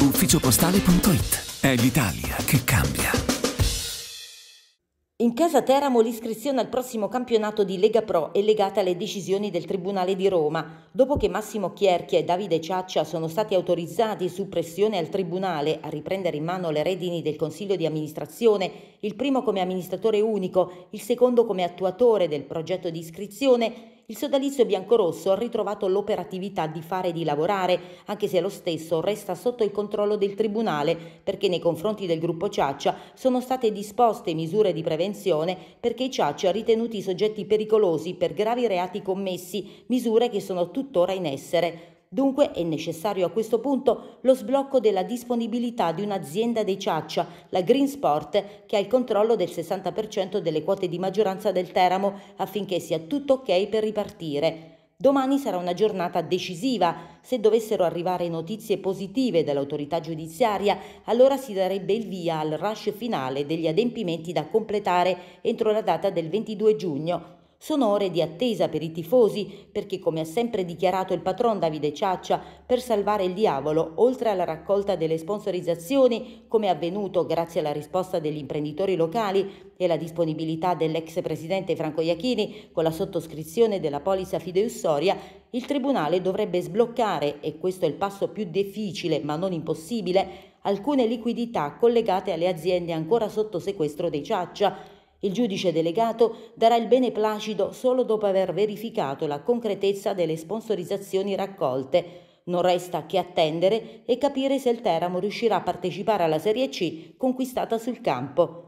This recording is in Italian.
Ufficiopostale.it è l'Italia che cambia. In casa Teramo l'iscrizione al prossimo campionato di Lega Pro è legata alle decisioni del Tribunale di Roma. Dopo che Massimo Chierchi e Davide Ciaccia sono stati autorizzati su pressione al Tribunale a riprendere in mano le redini del Consiglio di amministrazione, il primo come amministratore unico, il secondo come attuatore del progetto di iscrizione, il sodalizio biancorosso ha ritrovato l'operatività di fare e di lavorare, anche se lo stesso resta sotto il controllo del Tribunale, perché nei confronti del gruppo Ciaccia sono state disposte misure di prevenzione perché i Ciaccia ritenuti soggetti pericolosi per gravi reati commessi, misure che sono tuttora in essere. Dunque è necessario a questo punto lo sblocco della disponibilità di un'azienda dei Ciaccia, la Greensport, che ha il controllo del 60% delle quote di maggioranza del Teramo affinché sia tutto ok per ripartire. Domani sarà una giornata decisiva. Se dovessero arrivare notizie positive dall'autorità giudiziaria, allora si darebbe il via al rush finale degli adempimenti da completare entro la data del 22 giugno, sono ore di attesa per i tifosi perché, come ha sempre dichiarato il patron Davide Ciaccia, per salvare il diavolo, oltre alla raccolta delle sponsorizzazioni, come è avvenuto grazie alla risposta degli imprenditori locali e alla disponibilità dell'ex presidente Franco Iachini con la sottoscrizione della polizza fideussoria, il Tribunale dovrebbe sbloccare, e questo è il passo più difficile ma non impossibile, alcune liquidità collegate alle aziende ancora sotto sequestro dei Ciaccia il giudice delegato darà il beneplacito solo dopo aver verificato la concretezza delle sponsorizzazioni raccolte. Non resta che attendere e capire se il Teramo riuscirà a partecipare alla Serie C conquistata sul campo.